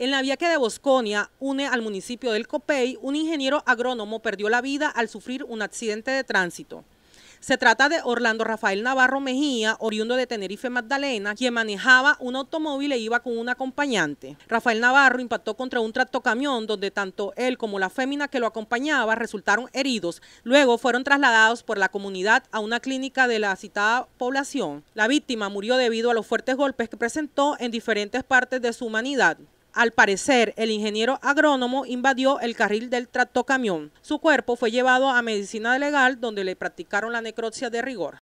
En la vía que de Bosconia une al municipio del Copey, un ingeniero agrónomo perdió la vida al sufrir un accidente de tránsito. Se trata de Orlando Rafael Navarro Mejía, oriundo de Tenerife Magdalena, quien manejaba un automóvil e iba con un acompañante. Rafael Navarro impactó contra un tractocamión donde tanto él como la fémina que lo acompañaba resultaron heridos. Luego fueron trasladados por la comunidad a una clínica de la citada población. La víctima murió debido a los fuertes golpes que presentó en diferentes partes de su humanidad. Al parecer, el ingeniero agrónomo invadió el carril del tractocamión. Su cuerpo fue llevado a medicina legal donde le practicaron la necropsia de rigor.